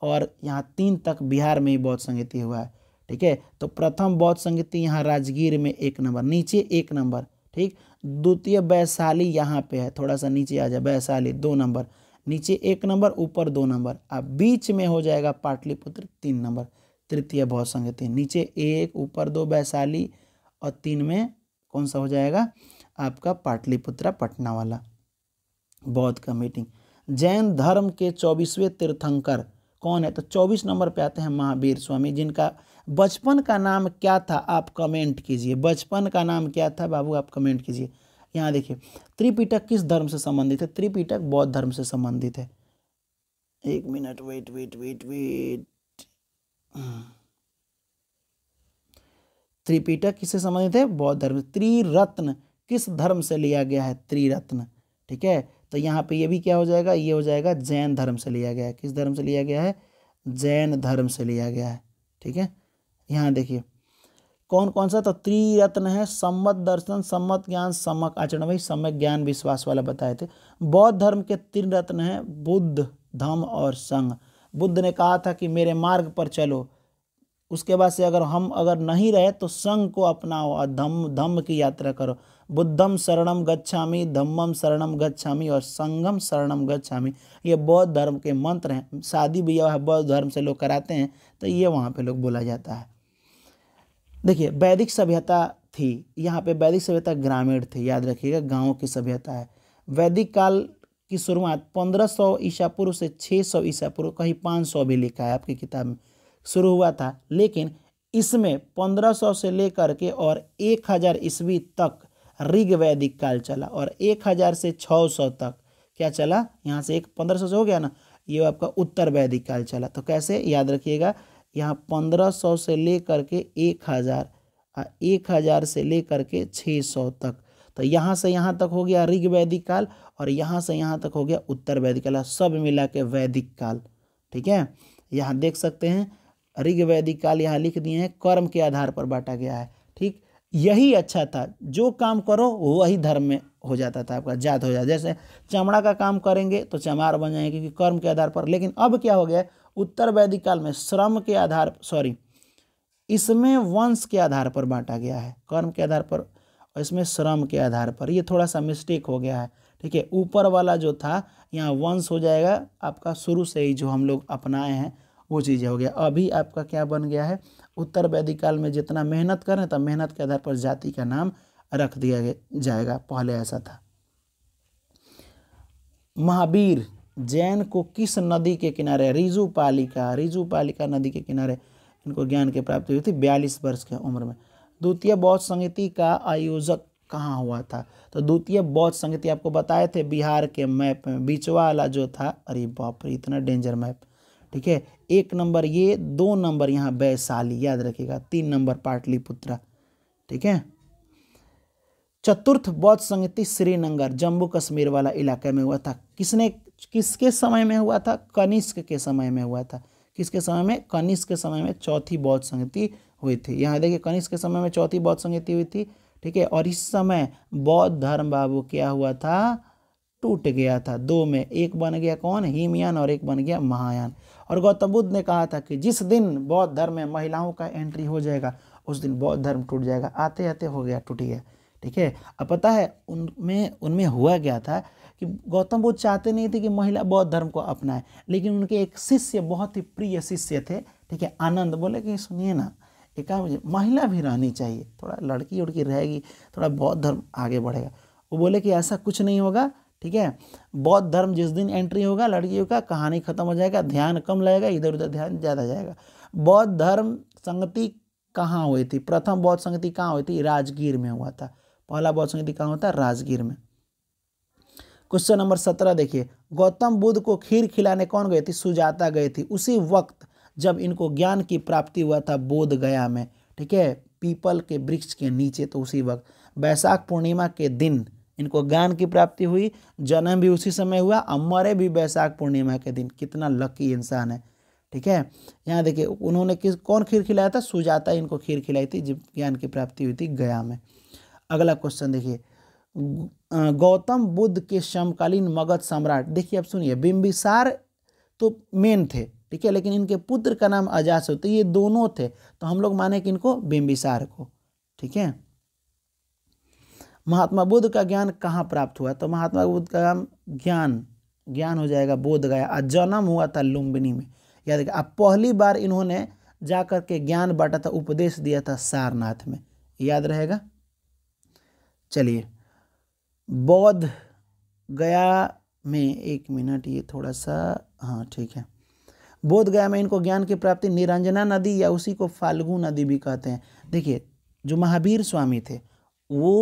और यहाँ तीन तक बिहार में ही बौद्ध संगति हुआ है ठीक है तो प्रथम बौद्ध संगीति यहाँ राजगीर में एक नंबर नीचे एक नंबर ठीक द्वितीय वैशाली यहाँ पे है थोड़ा सा नीचे आ जाए वैशाली दो नंबर नीचे एक नंबर ऊपर दो नंबर अब बीच में हो जाएगा पाटलिपुत्र तीन नंबर तृतीय बौद्ध संगति नीचे एक ऊपर दो वैशाली और तीन में कौन सा हो जाएगा आपका पाटलिपुत्र पटना वाला बौद्ध का मीटिंग जैन धर्म के चौबीसवें तीर्थंकर कौन है तो चौबीस नंबर पे आते हैं महावीर स्वामी जिनका बचपन का नाम क्या था आप कमेंट कीजिए बचपन का नाम क्या था बाबू आप कमेंट कीजिए यहाँ देखिए त्रिपिटक किस धर्म से संबंधित है त्रिपिटक बौद्ध धर्म से संबंधित है एक minute wait wait wait wait Tripitaka किससे संबंधित है बौद्ध धर्म त्रिरत्न किस धर्म से लिया गया है त्रिरत्न ठीक है तो यहाँ पे ये भी क्या हो जाएगा ये हो जाएगा जैन धर्म से लिया गया है किस धर्म से लिया गया है जैन धर्म से लिया गया है ठीक है यहाँ देखिए कौन कौन सा तो त्रिरत्न है सम्मत दर्शन सम्मत ज्ञान सम्मक आचरण भाई सम्यक ज्ञान विश्वास वाला बताए थे बौद्ध धर्म के तीन रत्न हैं बुद्ध धम और संघ बुद्ध ने कहा था कि मेरे मार्ग पर चलो उसके बाद से अगर हम अगर नहीं रहे तो संघ को अपनाओ और धम धम्म की यात्रा करो बुद्धम शरणम गच्छामी धम्मम शरणम गच्छामी और संगम शरणम गच्छामी ये बौद्ध धर्म के मंत्र हैं शादी ब्याह बौद्ध धर्म से लोग कराते हैं तो ये वहाँ पे लोग बोला जाता है देखिए वैदिक सभ्यता थी यहाँ पे वैदिक सभ्यता ग्रामीण थी याद रखिएगा गाँव की सभ्यता है वैदिक काल की शुरुआत 1500 सौ ईसा पूर्व से 600 सौ ईसा पूर्व कहीं 500 भी लिखा है आपकी किताब में शुरू हुआ था लेकिन इसमें 1500 से लेकर के और 1000 हज़ार ईस्वी तक ऋग वैदिक काल चला और 1000 से 600 तक क्या चला यहाँ से एक सौ से हो गया ना ये आपका उत्तर वैदिक काल चला तो कैसे याद रखिएगा यहाँ पंद्रह सौ से लेकर के एक हज़ार एक हज़ार से लेकर के छः सौ तक तो यहाँ से यहाँ तक हो गया ऋग वैदिक काल और यहाँ से यहाँ तक हो गया उत्तर वैदिक काल सब मिला के वैदिक काल ठीक है यहाँ देख सकते हैं ऋग वैदिक काल यहाँ लिख दिए हैं कर्म के आधार पर बांटा गया है ठीक यही अच्छा था जो काम करो वही धर्म में हो जाता था आपका जात हो जाता जैसे चमड़ा का काम करेंगे तो चमार बन जाएंगे क्योंकि कर्म के आधार पर लेकिन अब क्या हो गया उत्तर वैदिक काल में श्रम के आधार सॉरी इसमें वंश के आधार पर बांटा गया है कर्म के आधार पर और इसमें श्रम के आधार पर ये थोड़ा सा मिस्टेक हो गया है ठीक है ऊपर वाला जो था यहाँ वंश हो जाएगा आपका शुरू से ही जो हम लोग अपनाए हैं वो चीज़ हो गया अभी आपका क्या बन गया है उत्तर वैदिक काल में जितना मेहनत करें तब मेहनत के आधार पर जाति का नाम रख दिया जाएगा पहले ऐसा था महावीर जैन को किस नदी के किनारे रिजू पालिका रिजू पालिका नदी के किनारे इनको ज्ञान की प्राप्ति हुई थी बयालीस वर्ष की उम्र में द्वितीय बौद्ध संगीति का आयोजक कहाँ हुआ था तो द्वितीय बौद्ध संगीति आपको बताए थे बिहार के मैप में बिचवा वाला जो था अरे बाप रे इतना डेंजर मैप ठीक है एक नंबर ये दो नंबर यहाँ वैशाली याद रखिएगा तीन नंबर पाटलिपुत्रा ठीक है चतुर्थ बौद्ध संगति श्रीनगर जम्मू कश्मीर वाला इलाके में हुआ था किसने किसके समय में हुआ था कनिष्क के समय में हुआ था किसके समय में कनिष्क के समय में चौथी बौद्ध संगति हुई थी यहाँ देखिए कनिष्क के समय में चौथी बौद्ध संगति हुई थी ठीक है और इस समय बौद्ध धर्म बाबू क्या हुआ था टूट गया था दो में एक बन गया कौन हिमयान और एक बन गया महायान और गौतम बुद्ध ने कहा था कि जिस दिन बौद्ध धर्म में महिलाओं का एंट्री हो जाएगा उस दिन बौद्ध धर्म टूट जाएगा आते आते हो गया टूट गया ठीक है अब पता है उनमें उनमें हुआ गया था कि गौतम बुद्ध चाहते नहीं थे कि महिला बौद्ध धर्म को अपनाए लेकिन उनके एक शिष्य बहुत ही प्रिय शिष्य थे ठीक है आनंद बोले कि सुनिए ना एक काम महिला भी रहनी चाहिए थोड़ा लड़की उड़की रहेगी थोड़ा बौद्ध धर्म आगे बढ़ेगा वो बोले कि ऐसा कुछ नहीं होगा ठीक है बौद्ध धर्म जिस दिन एंट्री होगा लड़कियों का कहानी खत्म हो जाएगा ध्यान कम लगेगा इधर उधर ध्यान ज़्यादा जाएगा बौद्ध धर्म संगति कहाँ हुई थी प्रथम बौद्ध संगति कहाँ हुई थी राजगीर में हुआ था पहला बौद्ध संगति कहाँ हुआ था राजगीर में क्वेश्चन नंबर सत्रह देखिए गौतम बुद्ध को खीर खिलाने कौन गई थी सुजाता गई थी उसी वक्त जब इनको ज्ञान की प्राप्ति हुआ था बोध गया में ठीक है पीपल के वृक्ष के नीचे तो उसी वक्त बैसाख पूर्णिमा के दिन इनको ज्ञान की प्राप्ति हुई जन्म भी उसी समय हुआ और मरे भी बैसाख पूर्णिमा के दिन कितना लकी इंसान है ठीक है यहाँ देखिए उन्होंने किस कौन खीर खिलाया था सुजाता इनको खीर खिलाई थी जब ज्ञान की प्राप्ति हुई थी गया में अगला क्वेश्चन देखिए गौतम बुद्ध के समकालीन मगध सम्राट देखिए अब सुनिए बिम्बिसार तो मेन थे ठीक है लेकिन इनके पुत्र का नाम अजास होते तो ये दोनों थे तो हम लोग माने कि इनको बिम्बिसार को ठीक है महात्मा बुद्ध का ज्ञान कहाँ प्राप्त हुआ तो महात्मा बुद्ध का नाम ज्ञान ज्ञान हो जाएगा बोध गया आज जन्म हुआ था लुम्बिनी में याद रखिए अब पहली बार इन्होंने जा करके के ज्ञान बांटा था उपदेश दिया था सारनाथ में याद रहेगा चलिए बौद्ध गया में एक मिनट ये थोड़ा सा हाँ ठीक है बौद्ध गया में इनको ज्ञान की प्राप्ति निरंजना नदी या उसी को फाल्गु नदी भी कहते हैं देखिए जो महावीर स्वामी थे वो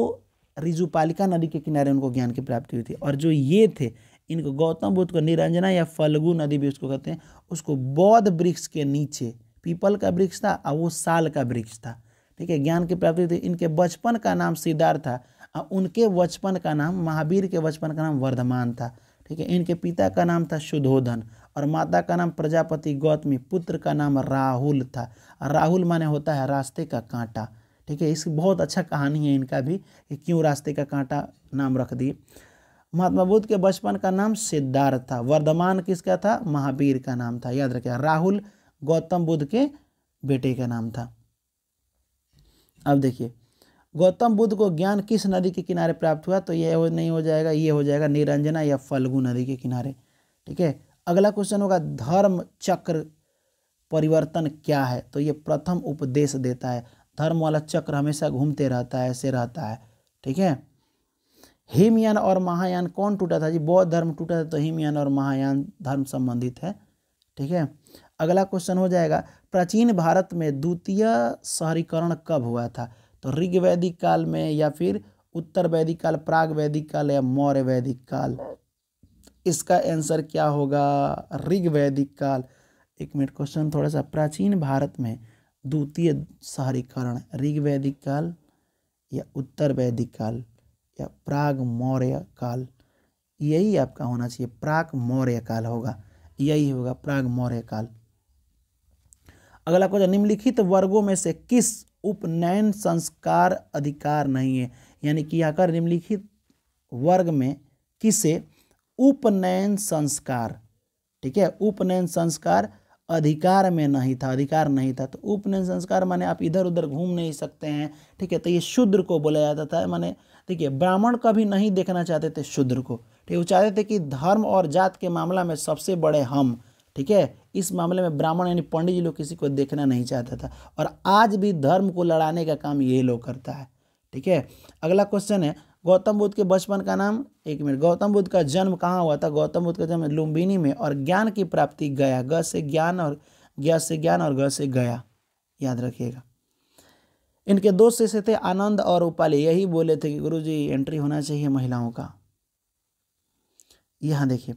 रिजुपालिका नदी के किनारे उनको ज्ञान की प्राप्ति हुई थी और जो ये थे इनको गौतम बुद्ध को निरंजना या फल्गु नदी भी उसको कहते हैं उसको बौद्ध वृक्ष के नीचे पीपल का वृक्ष था और वो साल का वृक्ष था ठीक है ज्ञान की प्राप्ति थी इनके बचपन का नाम सिद्धार्थ था उनके बचपन का नाम महावीर के बचपन का नाम वर्धमान था ठीक है इनके पिता का नाम था शुद्धोधन और माता का नाम प्रजापति गौतमी पुत्र का नाम राहुल था राहुल माने होता है रास्ते का कांटा ठीक है इस बहुत अच्छा कहानी है इनका भी कि क्यों रास्ते का कांटा नाम रख दिए महात्मा बुद्ध के बचपन का नाम सिद्धार्थ था वर्धमान किसका था महावीर का नाम था याद रखिए राहुल गौतम बुद्ध के बेटे का नाम था अब देखिए गौतम बुद्ध को ज्ञान किस नदी के किनारे प्राप्त हुआ तो यह नहीं हो जाएगा ये हो जाएगा निरंजना या फल्गु नदी के किनारे ठीक है अगला क्वेश्चन होगा धर्म चक्र परिवर्तन क्या है तो ये प्रथम उपदेश देता है धर्म वाला चक्र हमेशा घूमते रहता है ऐसे रहता है ठीक है हिमयान और महायान कौन टूटा था जी बौद्ध धर्म टूटा था तो हिमयान और महायान धर्म संबंधित है ठीक है अगला क्वेश्चन हो जाएगा प्राचीन भारत में द्वितीय शहरीकरण कब हुआ था तो ऋग वैदिक काल में या फिर उत्तर वैदिक काल प्राग वैदिक काल या मौर्य वैदिक काल इसका आंसर क्या होगा ऋग वैदिक काल एक मिनट क्वेश्चन थोड़ा सा प्राचीन भारत में द्वितीय शहरीकरण ऋग वैदिक काल या उत्तर वैदिक काल या प्राग मौर्य काल यही आपका होना चाहिए प्राग मौर्य काल होगा यही होगा प्राग मौर्य काल अगला क्वेश्चन निम्नलिखित वर्गों में से किस उपनयन संस्कार अधिकार नहीं है यानी कि आकर निम्नलिखित वर्ग में किसे उपनयन संस्कार ठीक है उपनयन संस्कार अधिकार में नहीं था अधिकार नहीं था तो उपनयन संस्कार माने आप इधर उधर घूम नहीं सकते हैं ठीक है तो ये शूद्र को बोला जाता था माने है ब्राह्मण कभी नहीं देखना चाहते थे शूद्र को ठीक है वो चाहते थे कि धर्म और जात के मामला में सबसे बड़े हम ठीक है इस मामले में ब्राह्मण यानी पंडित जी लोग किसी को देखना नहीं चाहता था और आज भी धर्म को लड़ाने का काम यही लोग करता है ठीक है अगला क्वेश्चन है गौतम बुद्ध के बचपन का नाम एक मिनट गौतम बुद्ध का जन्म कहाँ हुआ था गौतम बुद्ध का जन्म लुम्बिनी में और ज्ञान की प्राप्ति गया ग से ज्ञान और ग से ज्ञान और ग से गया याद रखिएगा इनके दो शिष्य थे आनंद और उपाली यही बोले थे कि गुरु जी एंट्री होना चाहिए महिलाओं का यहाँ देखिए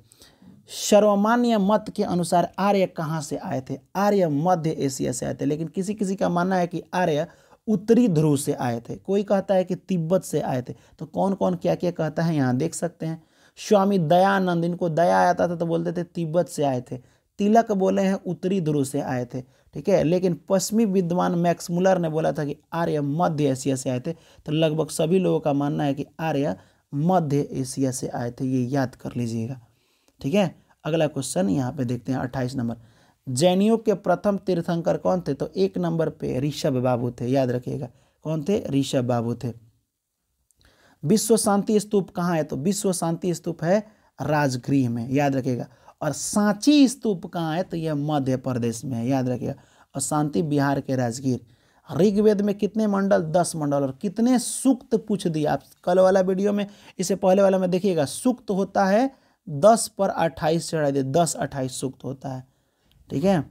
सर्वमान्य मत के अनुसार आर्य कहाँ से आए थे आर्य मध्य एशिया से आए थे लेकिन किसी किसी का मानना है कि आर्य उत्तरी ध्रुव से आए थे कोई कहता है कि तिब्बत से आए थे तो कौन कौन क्या क्या कहता है यहाँ देख सकते हैं स्वामी दयानंद इनको दया आता था तो बोलते थे तिब्बत से आए थे तिलक बोले हैं उत्तरी ध्रुव से आए थे ठीक है लेकिन पश्चिमी विद्वान मैक्समुलर ने बोला था कि आर्य मध्य एशिया से आए थे तो लगभग सभी लोगों का मानना है कि आर्य मध्य एशिया से आए थे ये याद कर लीजिएगा ठीक है अगला क्वेश्चन यहाँ पे देखते हैं अट्ठाईस नंबर जैनियों के प्रथम तीर्थंकर कौन थे तो एक नंबर पे ऋषभ बाबू थे याद रखिएगा कौन थे ऋषभ बाबू थे विश्व शांति स्तूप कहाँ है तो विश्व शांति स्तूप है राजगृह में याद रखिएगा और सांची स्तूप कहाँ है तो यह मध्य प्रदेश में है याद रखिएगा और शांति बिहार के राजगीर ऋग्वेद में कितने मंडल दस मंडल और कितने सूक्त पूछ दिया आप कल वाला वीडियो में इसे पहले वाला में देखिएगा सूक्त होता है दस पर अट्ठाईस चढ़ाई दे दस अट्ठाईस सूक्त होता है ठीक है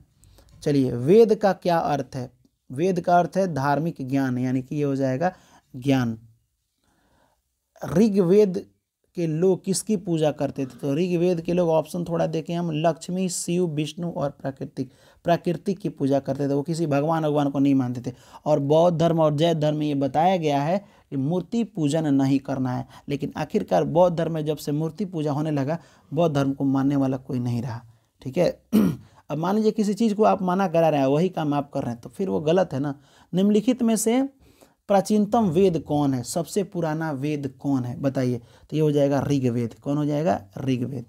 चलिए वेद का क्या अर्थ है वेद का अर्थ है धार्मिक ज्ञान यानी कि ये हो जाएगा ज्ञान ऋग्वेद के लोग किसकी पूजा करते थे तो ऋग्वेद के लोग ऑप्शन थोड़ा देखें हम लक्ष्मी शिव विष्णु और प्राकृतिक प्रकृति की पूजा करते थे वो किसी भगवान भगवान को नहीं मानते थे और बौद्ध धर्म और जैन धर्म में ये बताया गया है कि मूर्ति पूजन नहीं करना है लेकिन आखिरकार बौद्ध धर्म में जब से मूर्ति पूजा होने लगा बौद्ध धर्म को मानने वाला कोई नहीं रहा ठीक है (clears throat) अब मान लीजिए किसी चीज़ को आप माना करा रहे हैं वही काम आप कर रहे हैं तो फिर वो गलत है ना निम्नलिखित में से प्राचीनतम वेद कौन है सबसे पुराना वेद कौन है बताइए तो ये हो जाएगा ऋग्वेद कौन हो जाएगा ऋग्वेद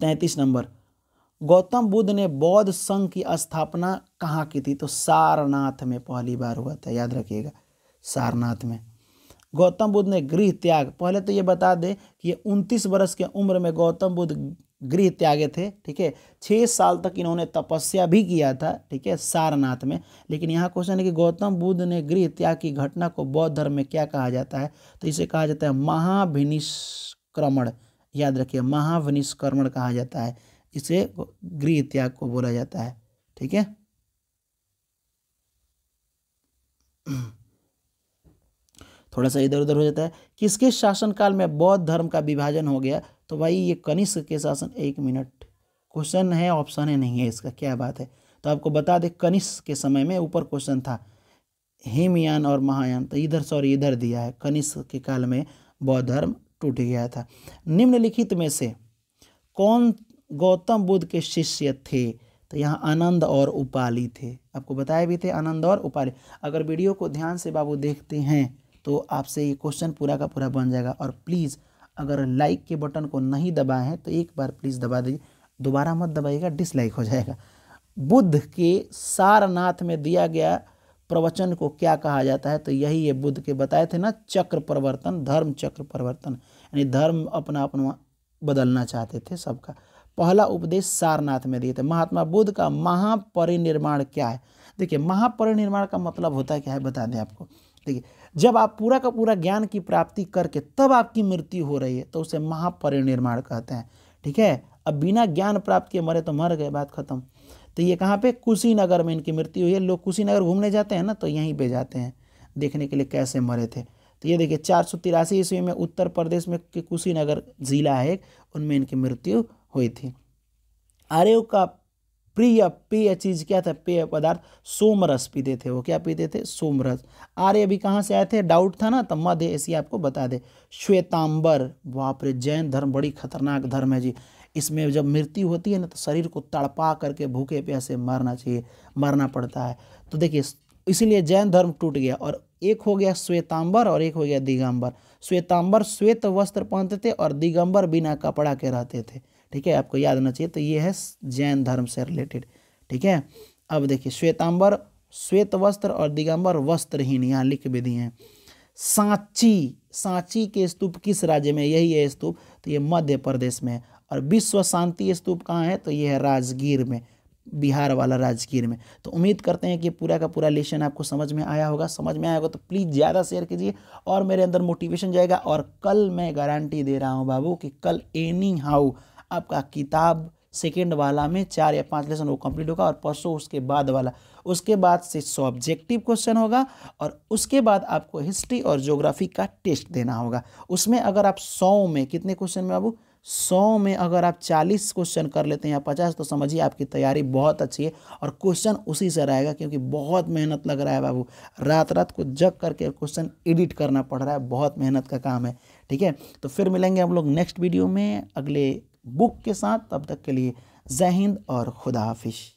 तैंतीस नंबर गौतम बुद्ध ने बौद्ध संघ की स्थापना कहाँ की थी तो सारनाथ में पहली बार हुआ था याद रखिएगा सारनाथ में गौतम बुद्ध ने गृह त्याग पहले तो ये बता दें कि ये उनतीस वर्ष की उम्र में गौतम बुद्ध गृह त्यागे थे ठीक है छः साल तक इन्होंने तपस्या भी किया था ठीक है सारनाथ में लेकिन यहाँ क्वेश्चन है कि गौतम बुद्ध ने गृह त्याग की घटना को बौद्ध धर्म में क्या कहा जाता है तो इसे कहा जाता है महाभिनिष्क्रमण याद रखिए महाभिनिष्क्रमण कहा जाता है इसे गृह त्याग को बोला जाता है ठीक है थोड़ा सा इधर उधर हो जाता है किसके शासनकाल में बौद्ध धर्म का विभाजन हो गया तो भाई ये कनिष्क के शासन एक मिनट क्वेश्चन है ऑप्शन है नहीं है इसका क्या बात है तो आपको बता दे कनिष्क के समय में ऊपर क्वेश्चन था हिमयान और महायान तो इधर सॉरी इधर दिया है कनिष्क के काल में बौद्ध धर्म टूट गया था निम्नलिखित में से कौन गौतम बुद्ध के शिष्य थे तो यहाँ आनंद और उपाली थे आपको बताए भी थे आनंद और उपाली अगर वीडियो को ध्यान से बाबू देखते हैं तो आपसे ये क्वेश्चन पूरा का पूरा बन जाएगा और प्लीज़ अगर लाइक के बटन को नहीं दबाए हैं तो एक बार प्लीज़ दबा दीजिए दोबारा मत दबाइएगा डिसलाइक हो जाएगा बुद्ध के सारनाथ में दिया गया प्रवचन को क्या कहा जाता है तो यही ये बुद्ध के बताए थे ना चक्र प्रवर्तन धर्म चक्र प्रवर्तन यानी धर्म अपना अपना बदलना चाहते थे सबका पहला उपदेश सारनाथ में दिए थे महात्मा बुद्ध का महापरिनिर्माण क्या है देखिए महापरिनिर्माण का मतलब होता है क्या है बता दें आपको देखिए जब आप पूरा का पूरा ज्ञान की प्राप्ति करके तब आपकी मृत्यु हो रही है तो उसे महापरिनिर्माण कहते हैं ठीक है अब बिना ज्ञान प्राप्त किए मरे तो मर गए बात खत्म तो ये कहाँ पे कुशीनगर में इनकी मृत्यु हुई है लोग कुशीनगर घूमने जाते हैं ना तो यहीं पे जाते हैं देखने के लिए कैसे मरे थे तो ये देखिए चार सौ तिरासी ईस्वी में उत्तर प्रदेश में कुशीनगर ज़िला है उनमें इनकी मृत्यु हुई थी आर्यों का प्रिय पेय चीज क्या था पेय पदार्थ सोमरस पीते थे वो क्या पीते थे सोमरस आर्य अभी कहाँ से आए थे डाउट था ना तो मध्य ऐसी आपको बता दे श्वेतांबर बाप रे जैन धर्म बड़ी खतरनाक धर्म है जी इसमें जब मृत्यु होती है ना तो शरीर को तड़पा करके भूखे प्यासे मरना चाहिए मरना पड़ता है तो देखिए इसीलिए जैन धर्म टूट गया और एक हो गया श्वेतांबर और एक हो गया दिगंबर श्वेतांबर श्वेत वस्त्र पहनते थे और दिगंबर बिना कपड़ा के रहते थे ठीक है आपको याद होना चाहिए तो ये है जैन धर्म से रिलेटेड ठीक है अब देखिए श्वेतांबर श्वेत वस्त्र और दिगंबर वस्त्रहीन यहाँ लिख भी दिए हैं सांची सांची के स्तूप किस राज्य में यही है स्तूप तो ये मध्य प्रदेश में है और विश्व शांति स्तूप कहाँ है तो ये है राजगीर में बिहार वाला राजगीर में तो उम्मीद करते हैं कि पूरा का पूरा लेसन आपको समझ में आया होगा समझ में आया होगा तो प्लीज़ ज़्यादा शेयर कीजिए और मेरे अंदर मोटिवेशन जाएगा और कल मैं गारंटी दे रहा हूँ बाबू कि कल एनी हाउ आपका किताब सेकेंड वाला में चार या पाँच लेसन वो कंप्लीट होगा और परसों उसके बाद वाला उसके बाद से सब्जेक्टिव क्वेश्चन होगा और उसके बाद आपको हिस्ट्री और ज्योग्राफी का टेस्ट देना होगा उसमें अगर आप सौ में कितने क्वेश्चन में बाबू सौ में अगर आप चालीस क्वेश्चन कर लेते हैं या पचास तो समझिए आपकी तैयारी बहुत अच्छी है और क्वेश्चन उसी से रहेगा क्योंकि बहुत मेहनत लग रहा है बाबू रात रात को जग करके क्वेश्चन एडिट करना पड़ रहा है बहुत मेहनत का काम है ठीक है तो फिर मिलेंगे हम लोग नेक्स्ट वीडियो में अगले बुक के साथ तब तक के लिए जय हिंद और खुदा हाफिज़